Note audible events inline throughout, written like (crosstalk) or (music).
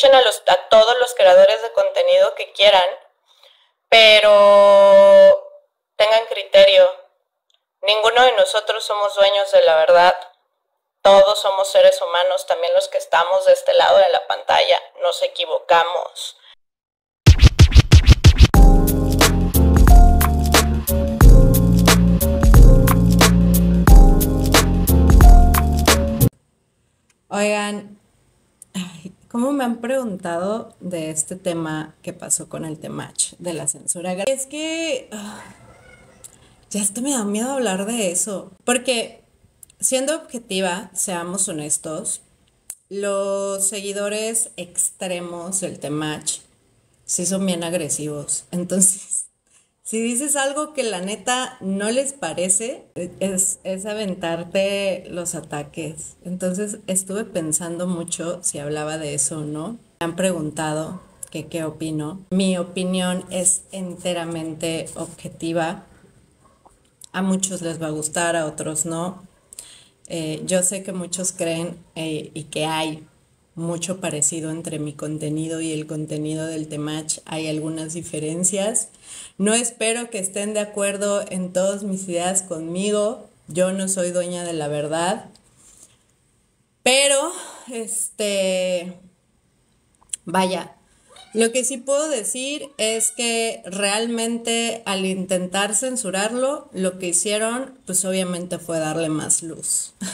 escuchen a, los, a todos los creadores de contenido que quieran, pero tengan criterio. Ninguno de nosotros somos dueños de la verdad. Todos somos seres humanos, también los que estamos de este lado de la pantalla. Nos equivocamos. Oigan, ¿Cómo me han preguntado de este tema que pasó con el temach de la censura? Es que ah, ya esto me da miedo hablar de eso, porque siendo objetiva, seamos honestos, los seguidores extremos del temach sí son bien agresivos. Entonces, si dices algo que la neta no les parece, es, aventarte los ataques. Entonces estuve pensando mucho si hablaba de eso o no. Me han preguntado que qué opino. Mi opinión es enteramente objetiva. A muchos les va a gustar, a otros no. Eh, yo sé que muchos creen eh, y que hay mucho parecido entre mi contenido y el contenido del Temach. Hay algunas diferencias. No espero que estén de acuerdo en todas mis ideas conmigo. Yo no soy dueña de la verdad. Pero, este, vaya, lo que sí puedo decir es que realmente al intentar censurarlo, lo que hicieron, pues obviamente fue darle más luz. (laughs)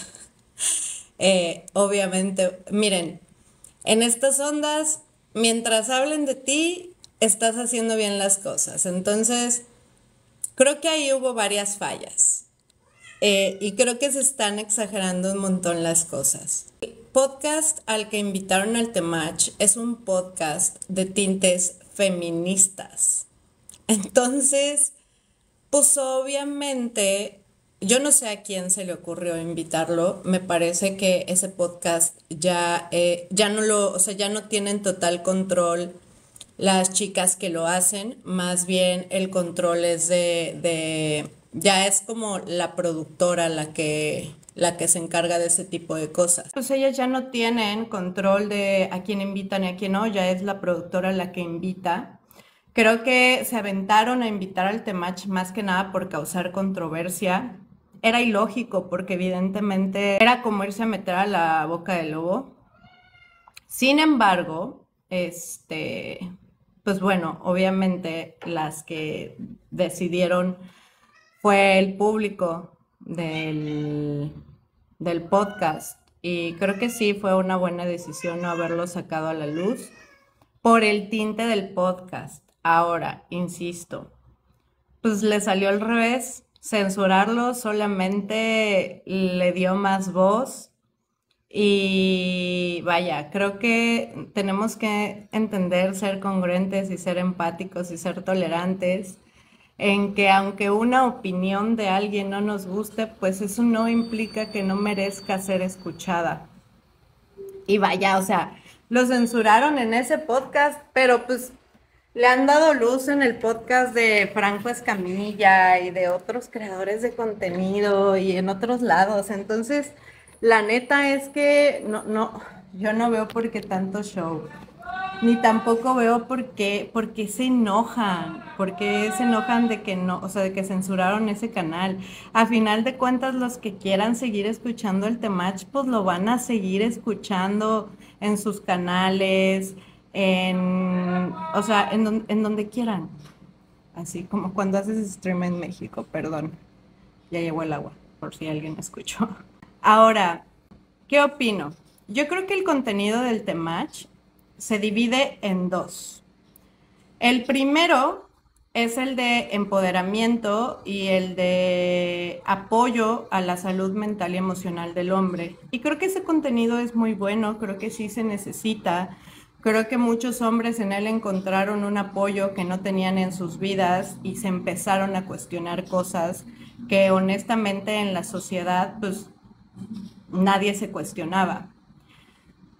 Eh, obviamente, miren, en estas ondas, mientras hablen de ti, estás haciendo bien las cosas. Entonces, creo que ahí hubo varias fallas. Eh, y creo que se están exagerando un montón las cosas. El podcast al que invitaron al Temach es un podcast de tintes feministas. Entonces, pues obviamente yo no sé a quién se le ocurrió invitarlo. Me parece que ese podcast ya, eh, ya no lo, o sea, ya no tienen total control las chicas que lo hacen. Más bien el control es de, de ya es como la productora la que, la que se encarga de ese tipo de cosas. Pues ellas ya no tienen control de a quién invitan y a quién no. Ya es la productora la que invita. Creo que se aventaron a invitar al Temach más que nada por causar controversia, era ilógico porque evidentemente era como irse a meter a la boca del lobo. Sin embargo, este, pues bueno, obviamente las que decidieron fue el público del, del podcast y creo que sí fue una buena decisión no haberlo sacado a la luz por el tinte del podcast. Ahora, insisto, pues le salió al revés, censurarlo solamente le dio más voz y vaya, creo que tenemos que entender ser congruentes y ser empáticos y ser tolerantes en que aunque una opinión de alguien no nos guste, pues eso no implica que no merezca ser escuchada. Y vaya, o sea, lo censuraron en ese podcast, pero pues le han dado luz en el podcast de Franco Escamilla y de otros creadores de contenido y en otros lados. Entonces, la neta es que no, no, yo no veo por qué tanto show. Ni tampoco veo por qué, por qué se enojan, por qué se enojan de que no, o sea, de que censuraron ese canal. A final de cuentas, los que quieran seguir escuchando el Temach, pues lo van a seguir escuchando en sus canales, en, o sea, en, donde quieran. Así como cuando haces stream en México, perdón, ya llegó el agua, por si alguien escuchó. Ahora, ¿qué opino? Yo creo que el contenido del Temach se divide en dos. El primero es el de empoderamiento y el de apoyo a la salud mental y emocional del hombre. Y creo que ese contenido es muy bueno, creo que sí se necesita. Creo que muchos hombres en él encontraron un apoyo que no tenían en sus vidas y se empezaron a cuestionar cosas que honestamente en la sociedad pues nadie se cuestionaba.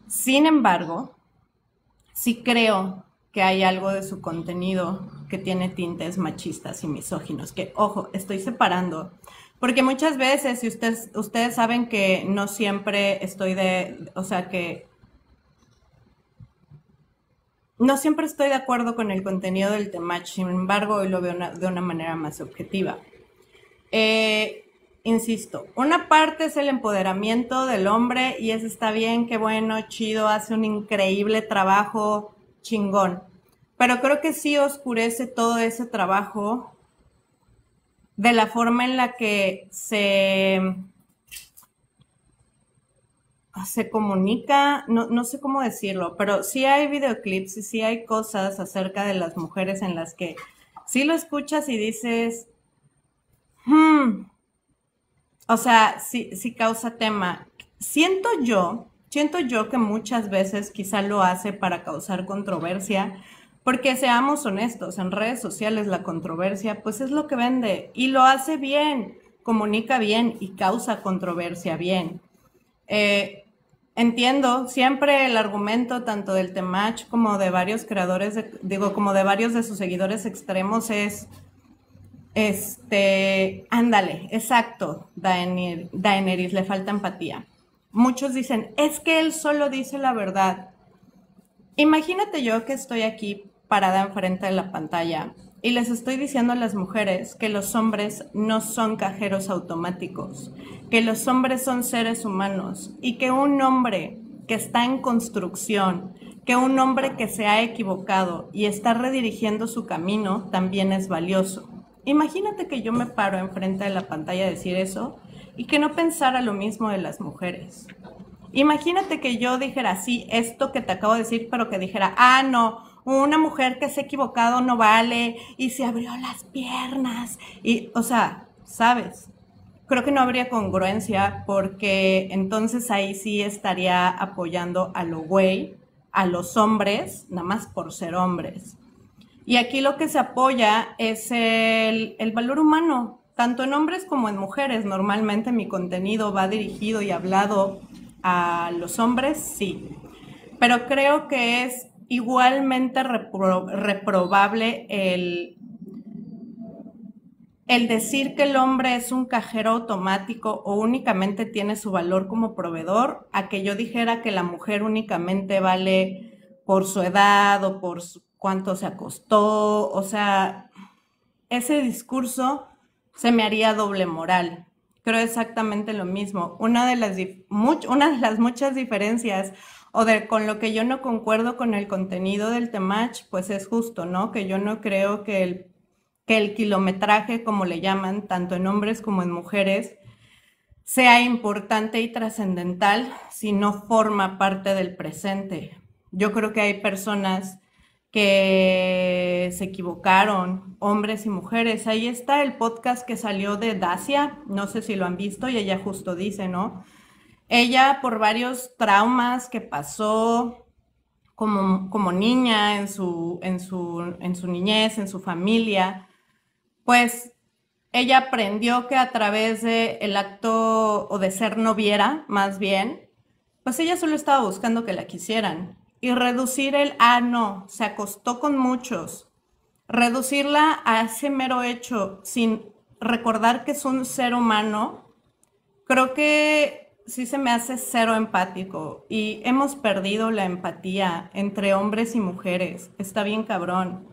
Sin embargo, sí creo que hay algo de su contenido que tiene tintes machistas y misóginos, que ojo, estoy separando, porque muchas veces, y ustedes, ustedes saben que no siempre estoy de, o sea, que no siempre estoy de acuerdo con el contenido del tema, sin embargo, hoy lo veo de una manera más objetiva. Eh, insisto, una parte es el empoderamiento del hombre y eso está bien, qué bueno, chido, hace un increíble trabajo, chingón. Pero creo que sí oscurece todo ese trabajo de la forma en la que se Ah, se comunica, no, sé cómo decirlo, pero sí hay videoclips y sí hay cosas acerca de las mujeres en las que si lo escuchas y dices, hmm, o sea, sí, causa tema. Siento yo, siento yo que muchas veces quizá lo hace para causar controversia, porque seamos honestos, en redes sociales la controversia pues es lo que vende y lo hace bien, comunica bien y causa controversia bien. Eh, Entiendo siempre el argumento tanto del Temach como de varios creadores, digo, como de varios de sus seguidores extremos es, este, ándale, exacto, Daenerys, le falta empatía. Muchos dicen, es que él solo dice la verdad. Imagínate yo que estoy aquí parada enfrente de la pantalla y les estoy diciendo a las mujeres que los hombres no son cajeros automáticos, que los hombres son seres humanos y que un hombre que está en construcción, que un hombre que se ha equivocado y está redirigiendo su camino también es valioso. Imagínate que yo me paro enfrente de la pantalla a decir eso y que no pensara lo mismo de las mujeres. Imagínate que yo dijera, sí, esto que te acabo de decir, pero que dijera, ah, no, una mujer que se ha equivocado no vale y se abrió las piernas y, o sea, ¿sabes? Creo que no habría congruencia porque entonces ahí sí estaría apoyando a lo güey, a los hombres, nada más por ser hombres. Y aquí lo que se apoya es el, el valor humano, tanto en hombres como en mujeres. Normalmente mi contenido va dirigido y hablado a los hombres, sí. Pero creo que es igualmente reprobable el, el decir que el hombre es un cajero automático o únicamente tiene su valor como proveedor, a que yo dijera que la mujer únicamente vale por su edad o por cuánto se acostó, o sea, ese discurso se me haría doble moral creo exactamente lo mismo. Una de las, las muchas diferencias o de con lo que yo no concuerdo con el contenido del Temach, pues es justo, ¿no? Que yo no creo que el, que el kilometraje, como le llaman, tanto en hombres como en mujeres, sea importante y trascendental si no forma parte del presente. Yo creo que hay personas que se equivocaron, hombres y mujeres. Ahí está el podcast que salió de Dacia, no sé si lo han visto y ella justo dice, ¿no? Ella por varios traumas que pasó como, niña en su, en, su, en su niñez, en su familia, pues ella aprendió que a través del acto o de ser noviera, más bien, pues ella solo estaba buscando que la quisieran, y reducir el, ah, no, se acostó con muchos, reducirla a ese mero hecho sin recordar que es un ser humano, creo que sí se me hace cero empático y hemos perdido la empatía entre hombres y mujeres. Está bien cabrón.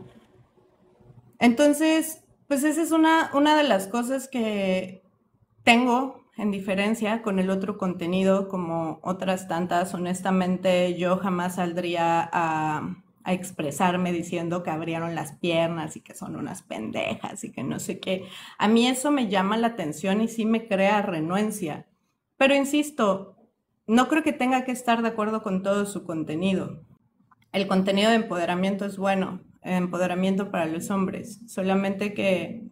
Entonces, pues esa es una, una de las cosas que tengo en diferencia con el otro contenido, como otras tantas, honestamente yo jamás saldría a, expresarme diciendo que abrieron las piernas y que son unas pendejas y que no sé qué. A mí eso me llama la atención y sí me crea renuencia. Pero insisto, no creo que tenga que estar de acuerdo con todo su contenido. El contenido de empoderamiento es bueno, empoderamiento para los hombres, solamente que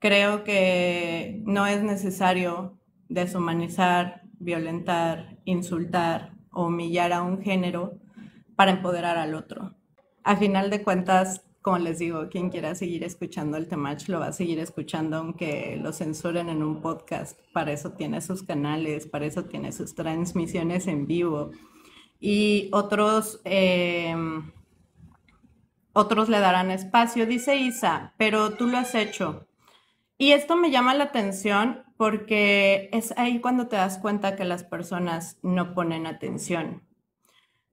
creo que no es necesario deshumanizar, violentar, insultar o humillar a un género para empoderar al otro. A final de cuentas, como les digo, quien quiera seguir escuchando el Temach lo va a seguir escuchando aunque lo censuren en un podcast. Para eso tiene sus canales, para eso tiene sus transmisiones en vivo. Y otros, em, otros le darán espacio, dice Isa, pero tú lo has hecho. Y esto me llama la atención porque es ahí cuando te das cuenta que las personas no ponen atención.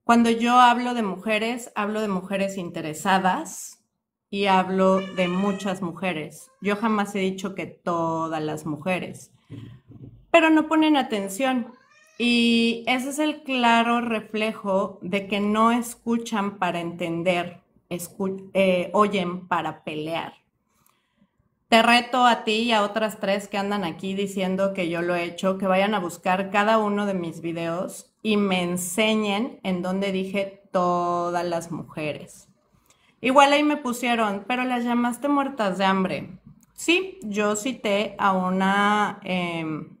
Cuando yo hablo de mujeres, hablo de mujeres interesadas y hablo de muchas mujeres. Yo jamás he dicho que todas las mujeres, pero no ponen atención. Y ese es el claro reflejo de que no escuchan para entender, eh, oyen para pelear. Te reto a ti y a otras tres que andan aquí diciendo que yo lo he hecho, que vayan a buscar cada uno de mis videos y me enseñen en donde dije todas las mujeres. Igual ahí me pusieron, pero las llamaste muertas de hambre. Sí, yo cité a una, em,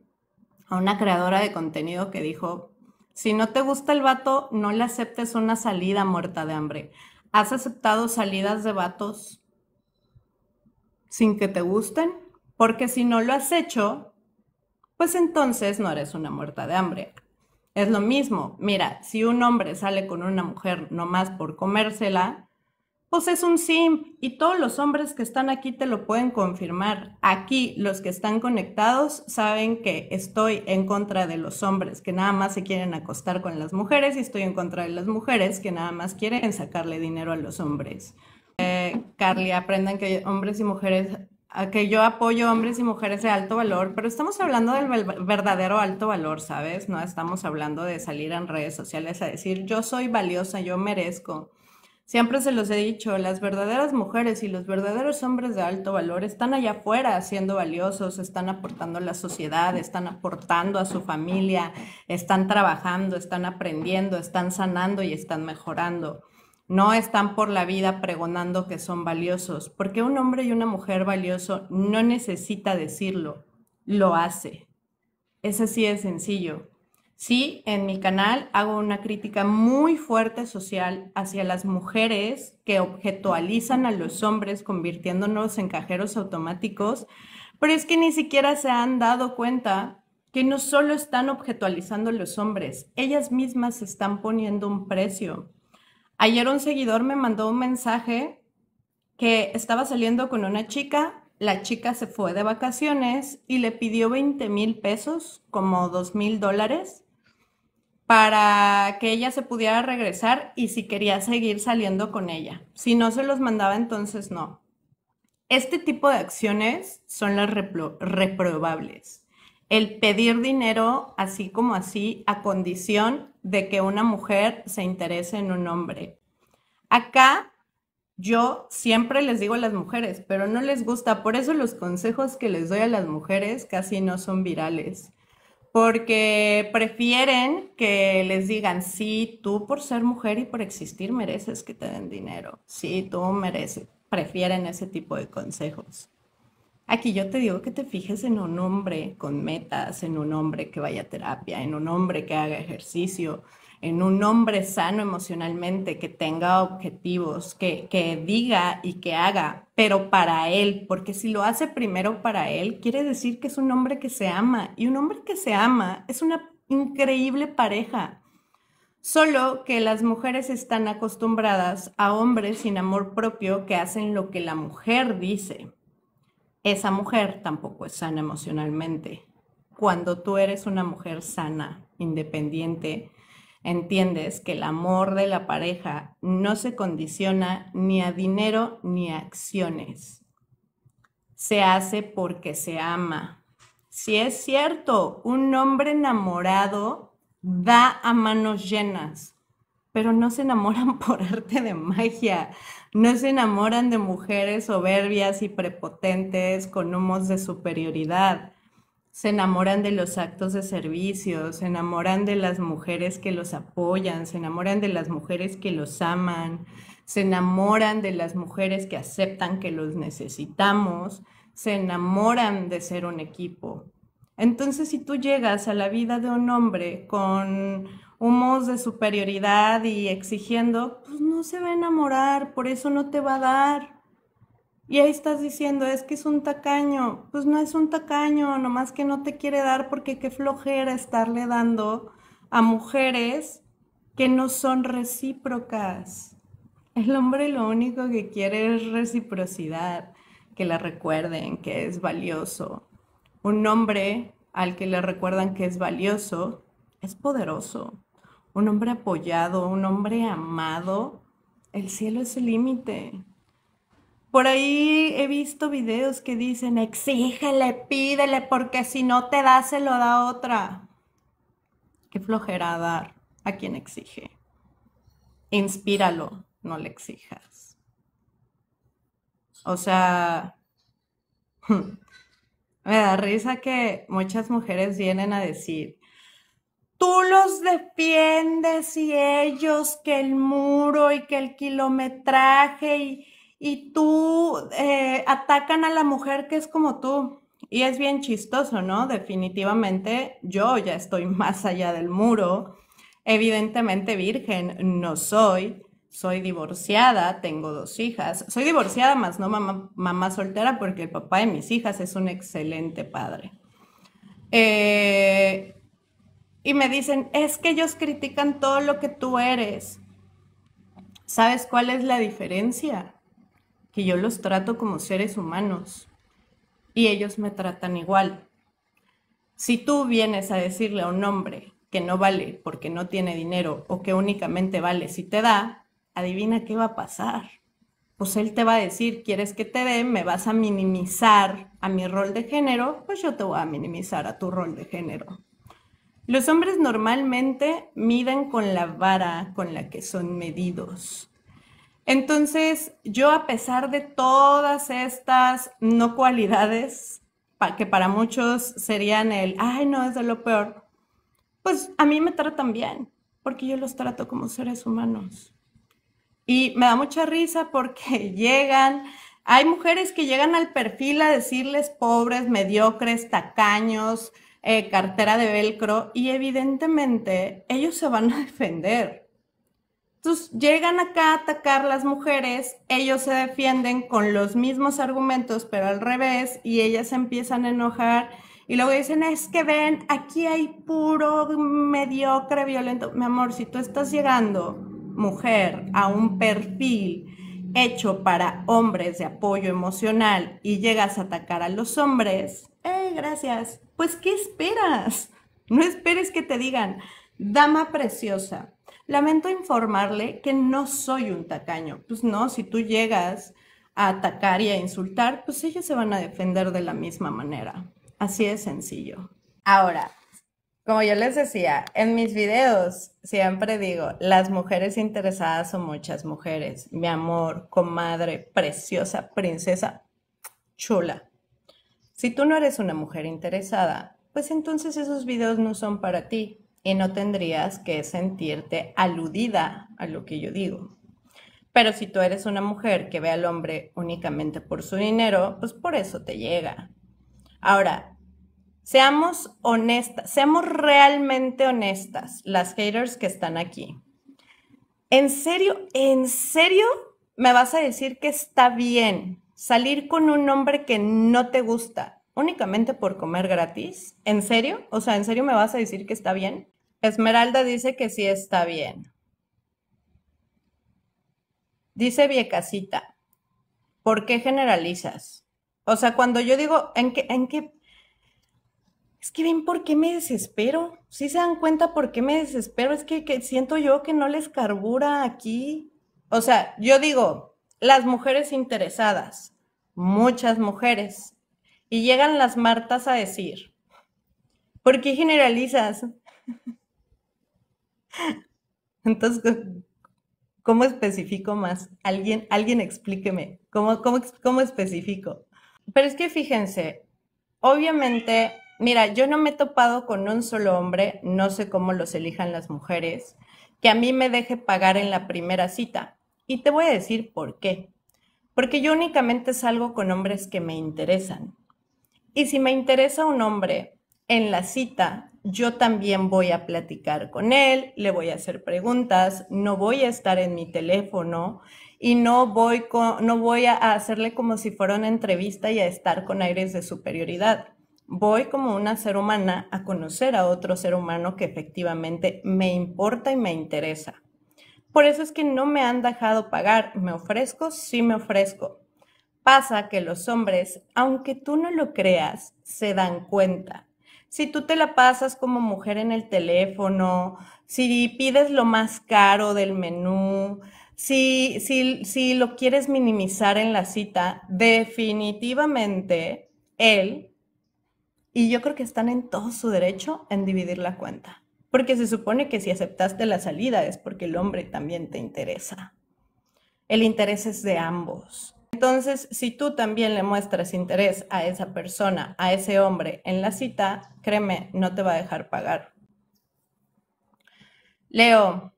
a una creadora de contenido que dijo, si no te gusta el vato, no le aceptes una salida muerta de hambre. ¿Has aceptado salidas de vatos? sin que te gusten, porque si no lo has hecho, pues entonces no eres una muerta de hambre. Es lo mismo, mira, si un hombre sale con una mujer nomás por comérsela, pues es un sim y todos los hombres que están aquí te lo pueden confirmar. Aquí los que están conectados saben que estoy en contra de los hombres que nada más se quieren acostar con las mujeres y estoy en contra de las mujeres que nada más quieren sacarle dinero a los hombres. Eh, Carly, aprendan que hombres y mujeres, que yo apoyo hombres y mujeres de alto valor, pero estamos hablando del verdadero alto valor, ¿sabes? No estamos hablando de salir en redes sociales a decir, yo soy valiosa, yo merezco. Siempre se los he dicho, las verdaderas mujeres y los verdaderos hombres de alto valor están allá afuera siendo valiosos, están aportando a la sociedad, están aportando a su familia, están trabajando, están aprendiendo, están sanando y están mejorando. No están por la vida pregonando que son valiosos, porque un hombre y una mujer valioso no necesita decirlo, lo hace. Es así es sencillo. Sí, en mi canal hago una crítica muy fuerte social hacia las mujeres que objetualizan a los hombres convirtiéndonos en cajeros automáticos, pero es que ni siquiera se han dado cuenta que no solo están objetualizando a los hombres, ellas mismas están poniendo un precio. Ayer un seguidor me mandó un mensaje que estaba saliendo con una chica, la chica se fue de vacaciones y le pidió 20 mil pesos, como 2 mil dólares, para que ella se pudiera regresar y si quería seguir saliendo con ella. Si no se los mandaba, entonces no. Este tipo de acciones son las reprobables. El pedir dinero así como así, a condición de que una mujer se interese en un hombre. Acá yo siempre les digo a las mujeres, pero no les gusta. Por eso los consejos que les doy a las mujeres casi no son virales, porque prefieren que les digan, sí, tú por ser mujer y por existir mereces que te den dinero, sí, tú mereces. Prefieren ese tipo de consejos. Aquí yo te digo que te fijes en un hombre con metas, en un hombre que vaya a terapia, en un hombre que haga ejercicio, en un hombre sano emocionalmente, que tenga objetivos, que, que, diga y que haga, pero para él, porque si lo hace primero para él, quiere decir que es un hombre que se ama y un hombre que se ama es una increíble pareja. Solo que las mujeres están acostumbradas a hombres sin amor propio que hacen lo que la mujer dice esa mujer tampoco es sana emocionalmente. Cuando tú eres una mujer sana, independiente, entiendes que el amor de la pareja no se condiciona ni a dinero ni a acciones. Se hace porque se ama. Si es cierto, un hombre enamorado da a manos llenas, pero no se enamoran (laughs) por arte de magia. No se enamoran de mujeres soberbias y prepotentes con humos de superioridad. Se enamoran de los actos de servicio, se enamoran de las mujeres que los apoyan, se enamoran de las mujeres que los aman, se enamoran de las mujeres que aceptan que los necesitamos, se enamoran de ser un equipo. Entonces, si tú llegas a la vida de un hombre con humos de superioridad y exigiendo, pues no se va a enamorar, por eso no te va a dar. Y ahí estás diciendo, es que es un tacaño, pues no es un tacaño, nomás que no te quiere dar porque qué flojera estarle dando a mujeres que no son recíprocas. El hombre lo único que quiere es reciprocidad, que la recuerden, que es valioso. Un hombre al que le recuerdan que es valioso es poderoso un hombre apoyado, un hombre amado, el cielo es el límite. Por ahí he visto videos que dicen, exígele, pídele, porque si no te da, se lo da otra. Qué flojera dar a quien exige. Inspíralo, no le exijas. O sea, (laughs) me da risa que muchas mujeres vienen a decir, tú los defiendes y ellos que el muro y que el kilometraje y, y tú eh, atacan a la mujer que es como tú. Y es bien chistoso, ¿no? Definitivamente yo ya estoy más allá del muro. Evidentemente virgen no soy. Soy divorciada, tengo dos hijas. Soy divorciada más no mamá, mamá soltera porque el papá de mis hijas es un excelente padre. Eh, y me dicen, es que ellos critican todo lo que tú eres. ¿Sabes cuál es la diferencia? Que yo los trato como seres humanos y ellos me tratan igual. Si tú vienes a decirle a un hombre que no vale porque no tiene dinero o que únicamente vale si te da, adivina qué va a pasar. Pues él te va a decir, ¿quieres que te dé? ¿Me vas a minimizar a mi rol de género? Pues yo te voy a minimizar a tu rol de género. Los hombres normalmente miden con la vara con la que son medidos. Entonces, yo a pesar de todas estas no cualidades, que para muchos serían el, ay, no, es de lo peor, pues a mí me tratan bien, porque yo los trato como seres humanos. Y me da mucha risa porque (laughs) llegan, hay mujeres que llegan al perfil a decirles pobres, mediocres, tacaños, eh, cartera de velcro y evidentemente ellos se van a defender. Entonces llegan acá a atacar las mujeres, ellos se defienden con los mismos argumentos pero al revés y ellas empiezan a enojar y luego dicen, es que ven, aquí hay puro mediocre, violento. Mi amor, si tú estás llegando, mujer, a un perfil hecho para hombres de apoyo emocional y llegas a atacar a los hombres, eh, gracias pues ¿qué esperas? No esperes que te digan, dama preciosa, lamento informarle que no soy un tacaño. Pues no, si tú llegas a atacar y a insultar, pues ellos se van a defender de la misma manera. Así de sencillo. Ahora, como yo les decía, en mis videos siempre digo, las mujeres interesadas son muchas mujeres. Mi amor, comadre, preciosa, princesa, chula. Si tú no eres una mujer interesada, pues entonces esos videos no son para ti y no tendrías que sentirte aludida a lo que yo digo. Pero si tú eres una mujer que ve al hombre únicamente por su dinero, pues por eso te llega. Ahora, seamos honestas, seamos realmente honestas, las haters que están aquí. ¿En serio, en serio me vas a decir que está bien salir con un hombre que no te gusta únicamente por comer gratis. ¿En serio? O sea, ¿en serio me vas a decir que está bien? Esmeralda dice que sí está bien. Dice Viecasita, ¿por qué generalizas? O sea, cuando yo digo, ¿en qué, en qué? Es que ven por qué me desespero. Si ¿Sí se dan cuenta por qué me desespero, es que siento yo que no les carbura aquí. O sea, yo digo, las mujeres interesadas, muchas mujeres. Y llegan las Martas a decir, ¿por qué generalizas? (laughs) Entonces, ¿cómo especifico más? Alguien, alguien explíqueme, ¿Cómo, cómo especifico? Pero es que fíjense, obviamente, mira, yo no me he topado con un solo hombre, no sé cómo los elijan las mujeres, que a mí me deje pagar en la primera cita. Y te voy a decir por qué. Porque yo únicamente salgo con hombres que me interesan. Y si me interesa un hombre en la cita, yo también voy a platicar con él, le voy a hacer preguntas, no voy a estar en mi teléfono y no voy, no voy a hacerle como si fuera una entrevista y a estar con aires de superioridad. Voy como una ser humana a conocer a otro ser humano que efectivamente me importa y me interesa. Por eso es que no me han dejado pagar. Me ofrezco, sí me ofrezco. Pasa que los hombres, aunque tú no lo creas, se dan cuenta. Si tú te la pasas como mujer en el teléfono, si pides lo más caro del menú, si, si, si lo quieres minimizar en la cita, definitivamente él, y yo creo que están en todo su derecho en dividir la cuenta porque se supone que si aceptaste la salida es porque el hombre también te interesa. El interés es de ambos. Entonces, si tú también le muestras interés a esa persona, a ese hombre en la cita, créeme, no te va a dejar pagar. Leo,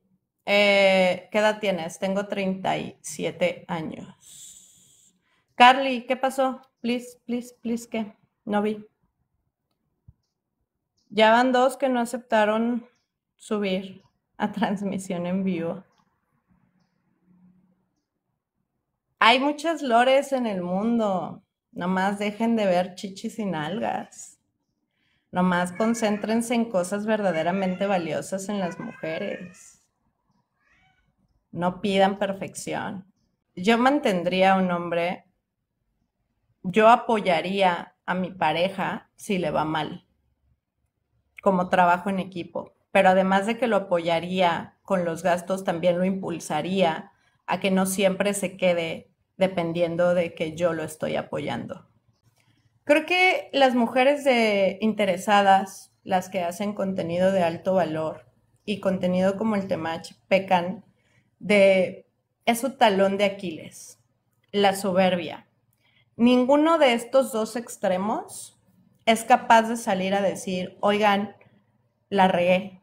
eh, ¿qué edad tienes? Tengo 37 años. Carly, ¿qué pasó? Please, please, please, ¿qué? No vi. Ya van dos que no aceptaron subir a (laughs) transmisión en vivo. Hay muchas lores en el mundo. Nomás dejen de ver chichis sin algas. Nomás concéntrense en cosas verdaderamente valiosas en las mujeres. No pidan perfección. Yo mantendría a un hombre, yo apoyaría a mi pareja si le va mal como trabajo en equipo, pero además de que lo apoyaría con los gastos, también lo impulsaría a que no siempre se quede dependiendo de que yo lo estoy apoyando. Creo que las mujeres interesadas, las que hacen contenido de alto valor y contenido como el Temach, pecan de es su talón de Aquiles, la soberbia. Ninguno de estos dos extremos es capaz de salir a decir, oigan, la regué,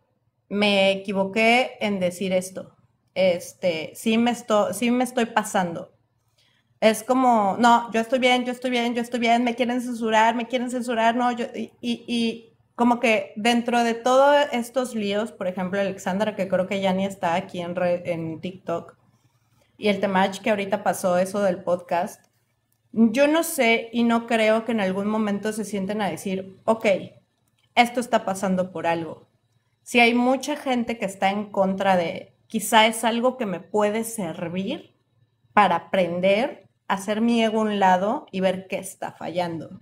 me equivoqué en decir esto, este, sí me, estoy, me estoy pasando. Es como, no, yo estoy bien, yo estoy bien, yo estoy bien, me quieren censurar, me quieren censurar, no, yo, y, como que dentro de todos estos líos, por ejemplo, Alexandra, que creo que ya ni está aquí en, en TikTok, y el tema que ahorita pasó, eso del podcast, yo no sé y no creo que en algún momento se sienten a decir, ok, esto está pasando por algo. Si hay mucha gente que está en contra de, quizá es algo que me puede servir para aprender, hacer mi ego un lado y ver qué está fallando.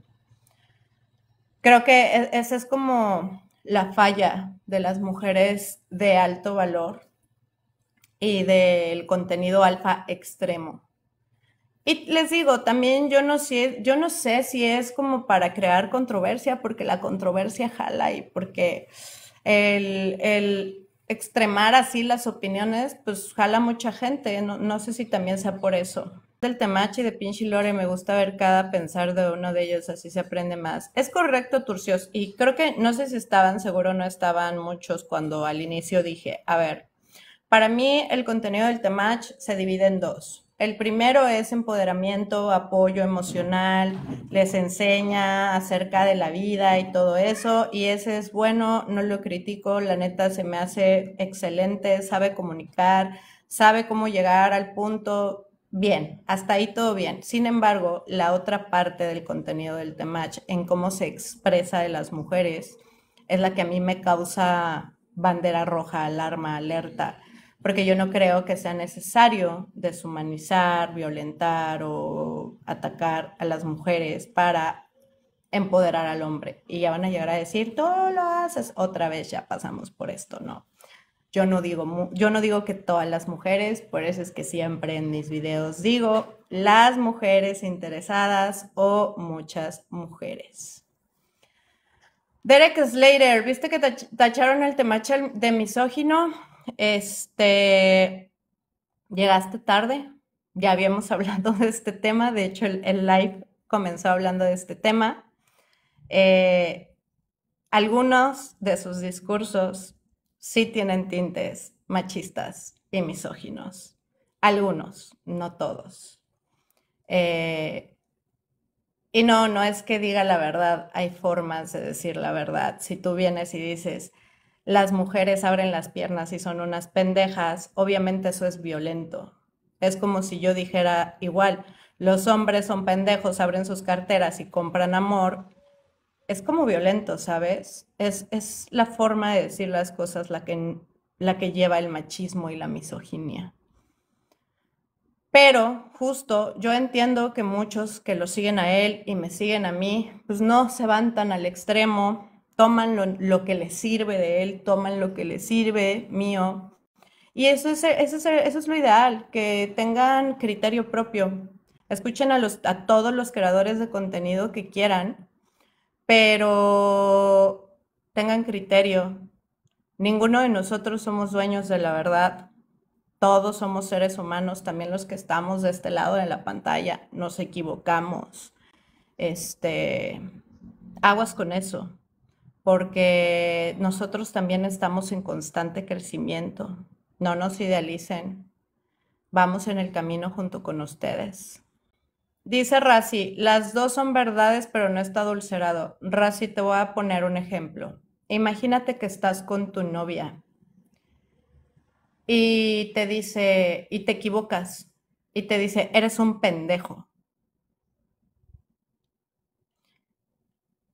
Creo que e, esa es como la falla de las mujeres de alto valor y del contenido alfa extremo y les digo, también yo no, sé, yo no sé si es como para crear controversia, porque la controversia jala y porque el, extremar así las opiniones, pues jala mucha gente. No, no sé si también sea por eso. Del y de y Lore, me gusta ver cada pensar de uno de ellos, así se aprende más. Es correcto, Turcios, y creo que no sé si estaban, seguro no estaban muchos cuando al inicio dije, a ver, para mí el contenido del Temach se divide en dos el primero es empoderamiento, apoyo emocional, les enseña acerca de la vida y todo eso, y ese es bueno, no lo critico, la neta se me hace excelente, sabe comunicar, sabe cómo llegar al punto, bien, hasta ahí todo bien. Sin embargo, la otra parte del contenido del temach, en cómo se expresa de las mujeres, es la que a mí me causa bandera roja, alarma, alerta porque yo no creo que sea necesario deshumanizar, violentar o atacar a las mujeres para empoderar al hombre. Y ya van a llegar a decir, tú lo haces, otra vez ya pasamos por esto, ¿no? Yo no digo, yo no digo que todas las mujeres, por eso es que siempre en mis videos digo las mujeres interesadas o muchas mujeres. Derek Slater, ¿viste que tacharon el tema de misógino? Este, llegaste tarde, ya habíamos (laughs) hablado de este tema, de hecho el, live comenzó hablando de este tema. Eh, algunos de sus discursos sí tienen tintes machistas y misóginos, algunos, no todos. Eh, y no, no es que diga la verdad, hay formas de decir la verdad. Si tú vienes y dices, las mujeres abren las piernas y son unas pendejas, obviamente eso es violento. Es como si yo dijera igual, los hombres son pendejos, abren sus carteras y compran amor. Es como violento, ¿sabes? Es, es la forma de decir las cosas la que, la que lleva el machismo y la misoginia. Pero justo yo entiendo que muchos que lo siguen a él y me siguen a mí, pues no se van tan al extremo, toman lo, que les sirve de él, toman lo que les sirve mío. Y eso es, eso es, lo ideal, que tengan criterio propio. Escuchen a, los, a todos los creadores de contenido que quieran, pero tengan criterio. Ninguno de nosotros somos dueños de la verdad. Todos somos seres humanos, también los que estamos de este lado de la pantalla, nos equivocamos. Este, aguas con eso porque nosotros también estamos en constante crecimiento. No nos idealicen. Vamos en el camino junto con ustedes. Dice Rasi, las dos son verdades, pero no está dulcerado. Rasi, te voy a poner un ejemplo. Imagínate que estás con tu novia y te dice, y te equivocas, y te dice, eres un pendejo.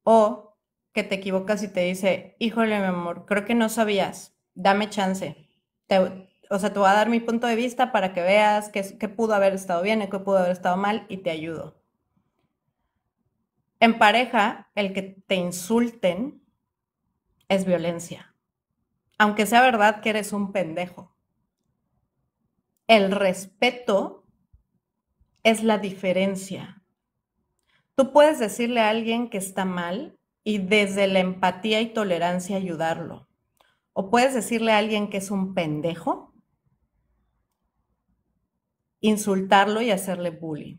O que te equivocas y te dice, híjole, mi amor, creo que no sabías, dame chance. o sea, te voy a dar mi punto de vista para que veas que qué pudo haber estado bien y qué pudo haber estado mal y te ayudo. En pareja, el que te insulten es violencia. Aunque sea verdad que eres un pendejo. El respeto es la diferencia. Tú puedes decirle a alguien que está mal y desde la empatía y tolerancia ayudarlo. O puedes decirle a alguien que es un pendejo, insultarlo y hacerle bullying.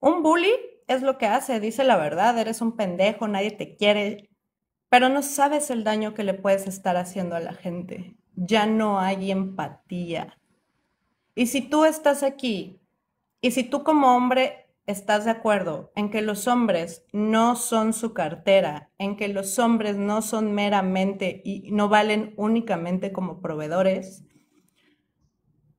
Un bully es lo que hace, dice la verdad, eres un pendejo, nadie te quiere, pero no sabes el daño que le puedes estar haciendo a la gente. Ya no hay empatía. Y si tú estás aquí, y si tú como hombre estás de acuerdo en que los hombres no son su cartera, en que los hombres no son meramente y no valen únicamente como proveedores,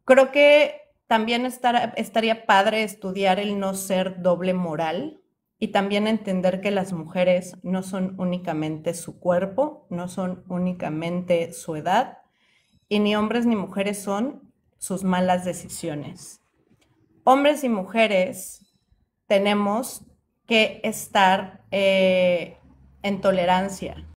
creo que también estaría padre estudiar el no ser doble moral y también entender que las mujeres no son únicamente su cuerpo, no son únicamente su edad, y ni hombres ni mujeres son sus malas decisiones. Hombres y mujeres tenemos que estar eh, en tolerancia.